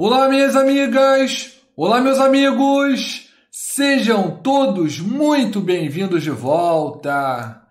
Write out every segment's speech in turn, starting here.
Olá, minhas amigas! Olá, meus amigos! Sejam todos muito bem-vindos de volta!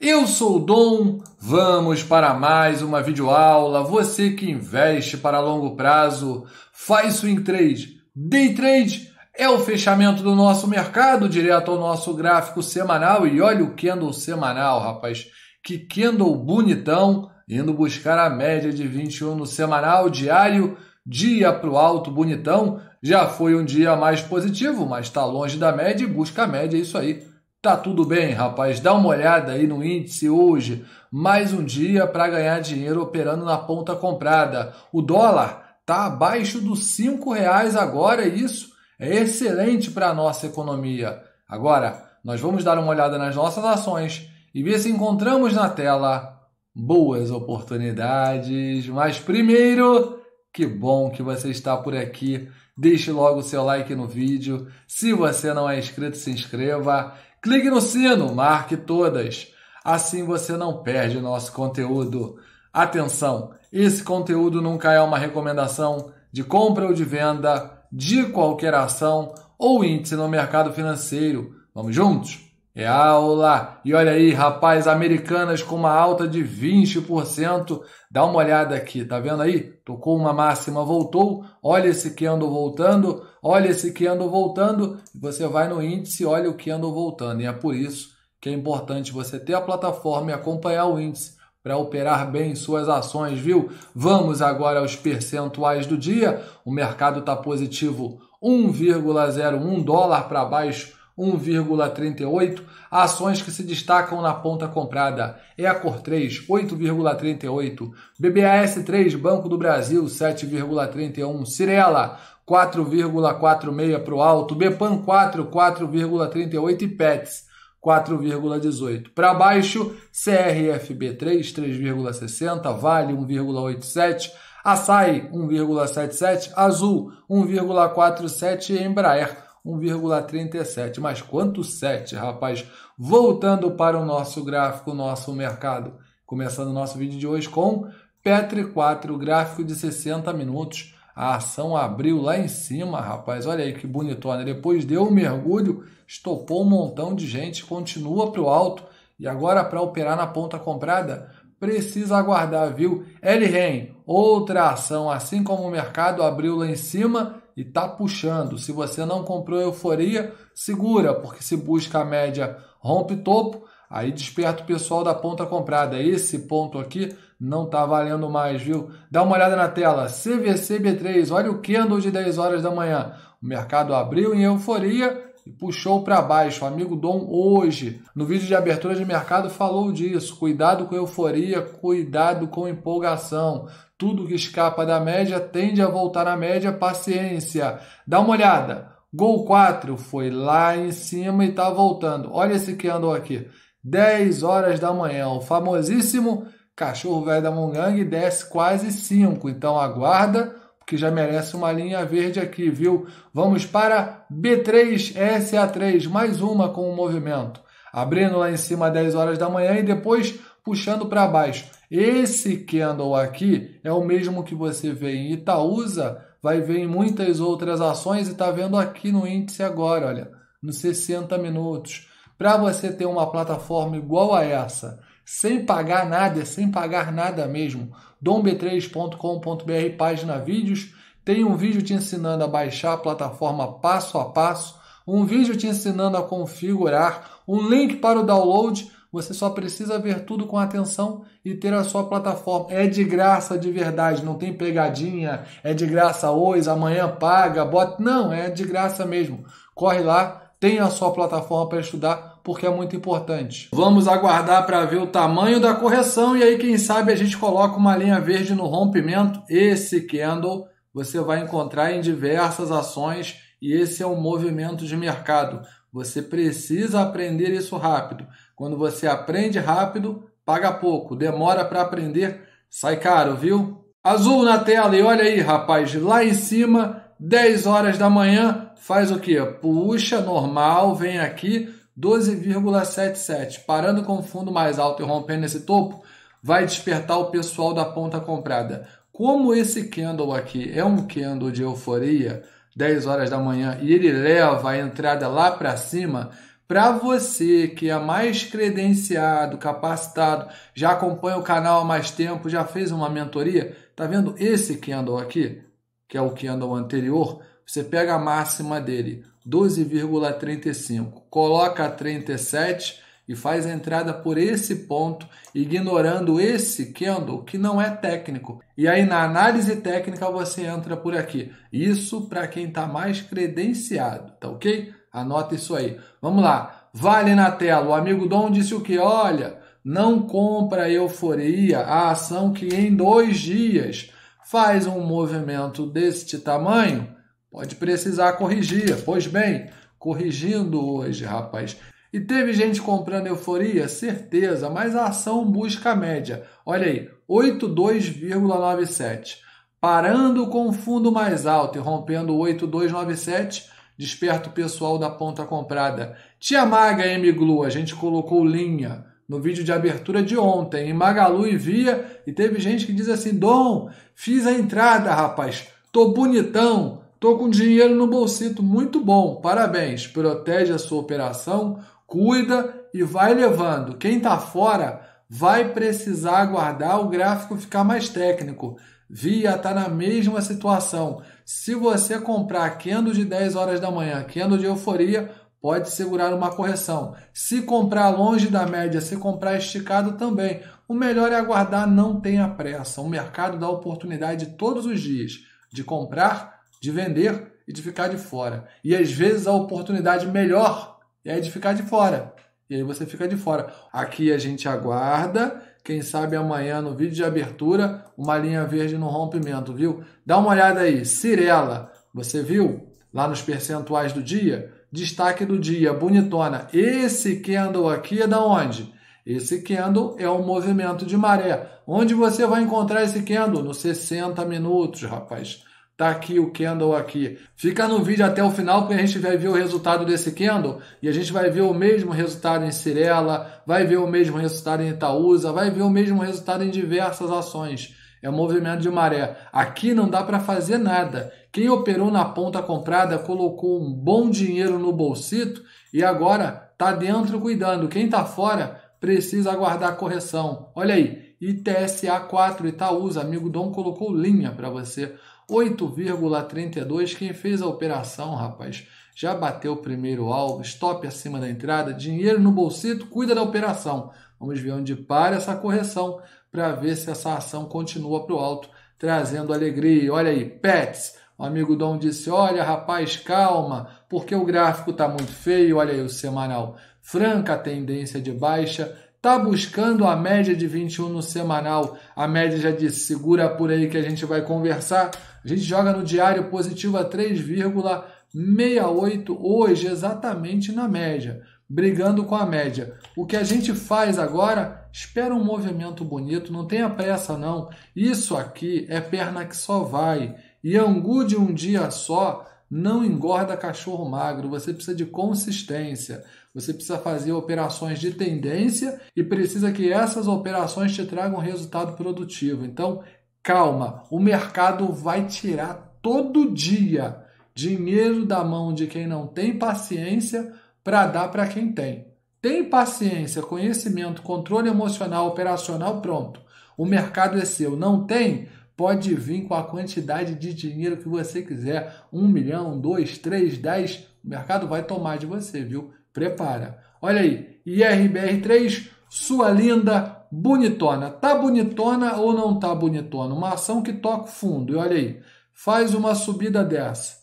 Eu sou o Dom, vamos para mais uma videoaula. Você que investe para longo prazo, faz swing trade. Day trade é o fechamento do nosso mercado, direto ao nosso gráfico semanal. E olha o candle semanal, rapaz. Que candle bonitão, indo buscar a média de 21 no semanal diário dia para o alto, bonitão. Já foi um dia mais positivo, mas está longe da média e busca a média, é isso aí. Tá tudo bem, rapaz. Dá uma olhada aí no índice hoje. Mais um dia para ganhar dinheiro operando na ponta comprada. O dólar tá abaixo dos cinco reais agora, e é isso é excelente para a nossa economia. Agora, nós vamos dar uma olhada nas nossas ações e ver se encontramos na tela boas oportunidades. Mas primeiro, que bom que você está por aqui. Deixe logo o seu like no vídeo. Se você não é inscrito, se inscreva. Clique no sino, marque todas. Assim você não perde nosso conteúdo. Atenção, esse conteúdo nunca é uma recomendação de compra ou de venda de qualquer ação ou índice no mercado financeiro. Vamos juntos? É aula! Ah, e olha aí, rapaz, Americanas com uma alta de 20%. Dá uma olhada aqui, tá vendo aí? Tocou uma máxima, voltou. Olha esse ando voltando, olha esse ando voltando. Você vai no índice, olha o ando voltando. E é por isso que é importante você ter a plataforma e acompanhar o índice para operar bem suas ações, viu? Vamos agora aos percentuais do dia. O mercado está positivo 1,01 dólar para baixo 1,38. Ações que se destacam na ponta comprada: é Cor 3, 8,38. BBAS 3, Banco do Brasil, 7,31. Cirela, 4,46 para o alto. Bepan 4, 4,38. E Pets. 4,18. Para baixo, CRFB 3, 3,60, Vale 1,87, Açaí 1,77, Azul 1,47 e Embraer 1,37. Mas quanto 7, rapaz? Voltando para o nosso gráfico, nosso mercado. Começando o nosso vídeo de hoje com Petri 4, gráfico de 60 minutos. A ação abriu lá em cima, rapaz. Olha aí que bonitona. Depois deu um mergulho, estopou um montão de gente, continua para o alto. E agora, para operar na ponta comprada, precisa aguardar, viu? LREM, outra ação, assim como o mercado abriu lá em cima, e tá puxando. Se você não comprou euforia, segura, porque se busca a média rompe topo, aí desperta o pessoal da ponta comprada. Esse ponto aqui não tá valendo mais, viu? Dá uma olhada na tela, CVC B3, olha o candle de 10 horas da manhã. O mercado abriu em euforia e puxou para baixo. O amigo Dom hoje, no vídeo de abertura de mercado, falou disso. Cuidado com euforia, cuidado com empolgação. Tudo que escapa da média tende a voltar na média. Paciência. Dá uma olhada. Gol 4 foi lá em cima e tá voltando. Olha esse que andou aqui. 10 horas da manhã. O famosíssimo cachorro velho da Mongang desce quase 5. Então aguarda que já merece uma linha verde aqui, viu? Vamos para B3SA3, mais uma com o movimento. Abrindo lá em cima 10 horas da manhã e depois puxando para baixo. Esse candle aqui é o mesmo que você vê em Itaúsa, vai ver em muitas outras ações e está vendo aqui no índice agora, olha, nos 60 minutos. Para você ter uma plataforma igual a essa, sem pagar nada, sem pagar nada mesmo, dom.b3.com.br, página vídeos. Tem um vídeo te ensinando a baixar a plataforma passo a passo, um vídeo te ensinando a configurar, um link para o download. Você só precisa ver tudo com atenção e ter a sua plataforma. É de graça de verdade, não tem pegadinha, é de graça hoje, amanhã paga, bota. Não, é de graça mesmo. Corre lá, tem a sua plataforma para estudar porque é muito importante. Vamos aguardar para ver o tamanho da correção e aí quem sabe a gente coloca uma linha verde no rompimento. Esse candle você vai encontrar em diversas ações e esse é um movimento de mercado. Você precisa aprender isso rápido. Quando você aprende rápido, paga pouco. Demora para aprender, sai caro, viu? Azul na tela e olha aí, rapaz, lá em cima, 10 horas da manhã, faz o quê? Puxa, normal, vem aqui 12,77. Parando com o fundo mais alto e rompendo esse topo, vai despertar o pessoal da ponta comprada. Como esse candle aqui é um candle de euforia, 10 horas da manhã, e ele leva a entrada lá para cima, para você que é mais credenciado, capacitado, já acompanha o canal há mais tempo, já fez uma mentoria, tá vendo esse candle aqui, que é o candle anterior? Você pega a máxima dele, 12,35. Coloca 37 e faz a entrada por esse ponto, ignorando esse candle que não é técnico. E aí na análise técnica você entra por aqui. Isso para quem está mais credenciado, tá ok? Anota isso aí. Vamos lá. Vale na tela. O amigo Dom disse o que? Olha, não compra euforia, a ação que em dois dias faz um movimento deste tamanho Pode precisar corrigir. Pois bem, corrigindo hoje, rapaz. E teve gente comprando euforia? Certeza, mas a ação busca a média. Olha aí, 82,97. Parando com o fundo mais alto e rompendo 8297, desperta o pessoal da ponta comprada. Tia Maga M Glu, a gente colocou linha no vídeo de abertura de ontem, em Magalu e Via, e teve gente que diz assim: Dom, fiz a entrada, rapaz, tô bonitão, Tô com dinheiro no bolsito, muito bom, parabéns. Protege a sua operação, cuida e vai levando. Quem tá fora vai precisar aguardar o gráfico ficar mais técnico. Via tá na mesma situação. Se você comprar candle de 10 horas da manhã, candle de euforia, pode segurar uma correção. Se comprar longe da média, se comprar esticado também. O melhor é aguardar, não tenha pressa. O mercado dá oportunidade todos os dias de comprar de vender e de ficar de fora. E às vezes a oportunidade melhor é de ficar de fora. E aí você fica de fora. Aqui a gente aguarda. Quem sabe amanhã no vídeo de abertura, uma linha verde no rompimento, viu? Dá uma olhada aí. Cirela, você viu? Lá nos percentuais do dia, destaque do dia, bonitona. Esse candle aqui é da onde? Esse candle é um movimento de maré. Onde você vai encontrar esse candle? Nos 60 minutos, rapaz tá aqui o candle aqui. Fica no vídeo até o final porque a gente vai ver o resultado desse candle e a gente vai ver o mesmo resultado em Cirela, vai ver o mesmo resultado em Itaúsa, vai ver o mesmo resultado em diversas ações. É um movimento de maré. Aqui não dá para fazer nada. Quem operou na ponta comprada colocou um bom dinheiro no bolsito e agora tá dentro cuidando. Quem tá fora precisa aguardar correção. Olha aí, ITSA 4 Itaúsa, amigo Dom colocou linha para você. 8,32. Quem fez a operação, rapaz, já bateu o primeiro alvo, stop acima da entrada, dinheiro no bolsito, cuida da operação. Vamos ver onde para essa correção para ver se essa ação continua para o alto, trazendo alegria. Olha aí, Pets. O amigo Dom disse: Olha, rapaz, calma, porque o gráfico está muito feio. Olha aí o semanal. Franca tendência de baixa. Tá buscando a média de 21 no semanal. A média já disse: segura por aí que a gente vai conversar. A gente joga no diário positivo a 3,68 hoje, exatamente na média, brigando com a média. O que a gente faz agora, espera um movimento bonito, não tenha pressa não. Isso aqui é perna que só vai. E angu de um dia só não engorda cachorro magro, você precisa de consistência. Você precisa fazer operações de tendência e precisa que essas operações te tragam resultado produtivo. Então, Calma, o mercado vai tirar todo dia dinheiro da mão de quem não tem paciência para dar para quem tem. Tem paciência, conhecimento, controle emocional, operacional, pronto. O mercado é seu. Não tem? Pode vir com a quantidade de dinheiro que você quiser. Um milhão, dois, três, dez. O mercado vai tomar de você, viu? Prepara. Olha aí, IRBR3, sua linda bonitona. Tá bonitona ou não tá bonitona? Uma ação que toca o fundo. E olha aí, faz uma subida dessa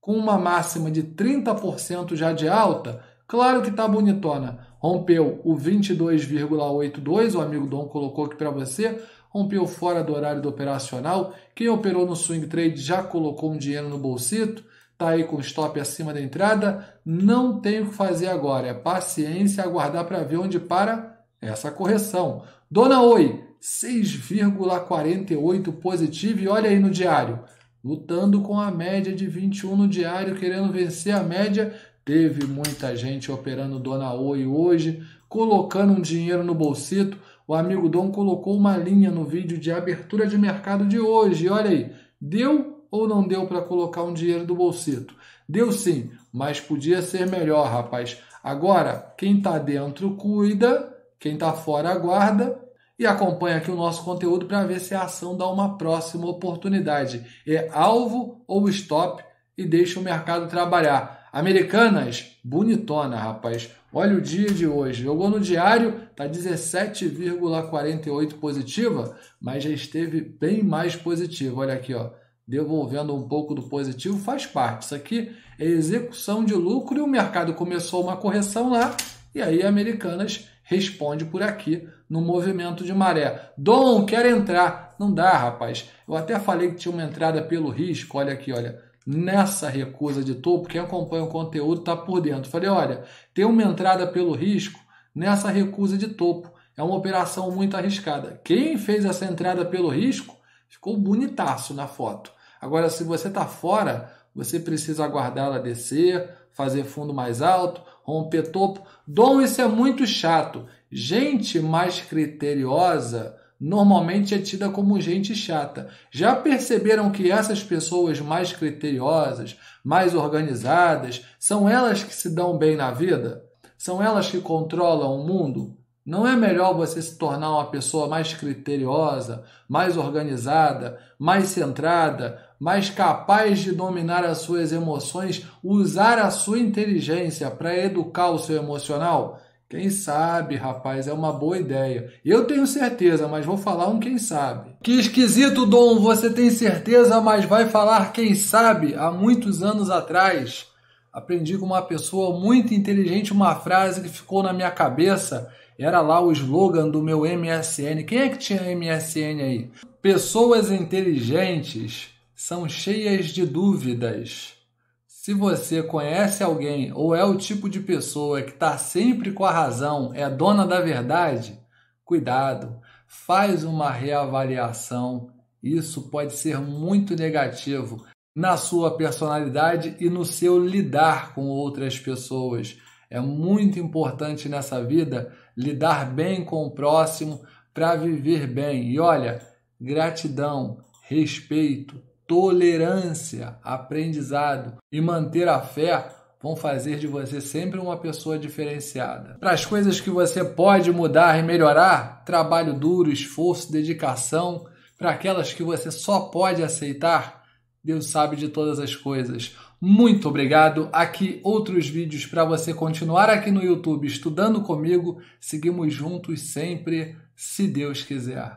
com uma máxima de 30% já de alta, claro que tá bonitona. Rompeu o 22,82, o amigo Dom colocou aqui para você, rompeu fora do horário do operacional. Quem operou no swing trade já colocou um dinheiro no bolsito, tá aí com stop acima da entrada, não tem o que fazer agora, é paciência, aguardar para ver onde para essa correção. Dona Oi, 6,48 positivo e olha aí no diário. Lutando com a média de 21 no diário, querendo vencer a média. Teve muita gente operando Dona Oi hoje, colocando um dinheiro no bolsito. O amigo Dom colocou uma linha no vídeo de abertura de mercado de hoje. E olha aí, deu ou não deu para colocar um dinheiro do bolsito? Deu sim, mas podia ser melhor, rapaz. Agora, quem está dentro cuida, quem está fora aguarda e acompanha aqui o nosso conteúdo para ver se a ação dá uma próxima oportunidade. É alvo ou stop e deixa o mercado trabalhar. Americanas, bonitona, rapaz. Olha o dia de hoje. Jogou no diário, tá 17,48 positiva, mas já esteve bem mais positiva. Olha aqui, ó. Devolvendo um pouco do positivo faz parte. Isso aqui é execução de lucro e o mercado começou uma correção lá e aí Americanas responde por aqui no movimento de maré. Dom, quer entrar. Não dá, rapaz. Eu até falei que tinha uma entrada pelo risco. Olha aqui, olha. Nessa recusa de topo, quem acompanha o conteúdo está por dentro. Falei, olha, tem uma entrada pelo risco nessa recusa de topo. É uma operação muito arriscada. Quem fez essa entrada pelo risco ficou bonitaço na foto. Agora, se você está fora, você precisa aguardar ela descer, fazer fundo mais alto, romper topo. Dom, isso é muito chato. Gente mais criteriosa normalmente é tida como gente chata. Já perceberam que essas pessoas mais criteriosas, mais organizadas, são elas que se dão bem na vida? São elas que controlam o mundo? Não é melhor você se tornar uma pessoa mais criteriosa, mais organizada, mais centrada, mas capaz de dominar as suas emoções, usar a sua inteligência para educar o seu emocional? Quem sabe, rapaz, é uma boa ideia. Eu tenho certeza, mas vou falar um quem sabe. Que esquisito, Dom, você tem certeza, mas vai falar quem sabe há muitos anos atrás. Aprendi com uma pessoa muito inteligente uma frase que ficou na minha cabeça. Era lá o slogan do meu MSN. Quem é que tinha MSN aí? Pessoas inteligentes são cheias de dúvidas. Se você conhece alguém ou é o tipo de pessoa que está sempre com a razão, é dona da verdade, cuidado, faz uma reavaliação. Isso pode ser muito negativo na sua personalidade e no seu lidar com outras pessoas. É muito importante nessa vida lidar bem com o próximo para viver bem. E olha, gratidão, respeito, tolerância, aprendizado e manter a fé vão fazer de você sempre uma pessoa diferenciada. Para as coisas que você pode mudar e melhorar, trabalho duro, esforço, dedicação. Para aquelas que você só pode aceitar, Deus sabe de todas as coisas. Muito obrigado. Aqui outros vídeos para você continuar aqui no YouTube estudando comigo. Seguimos juntos sempre, se Deus quiser.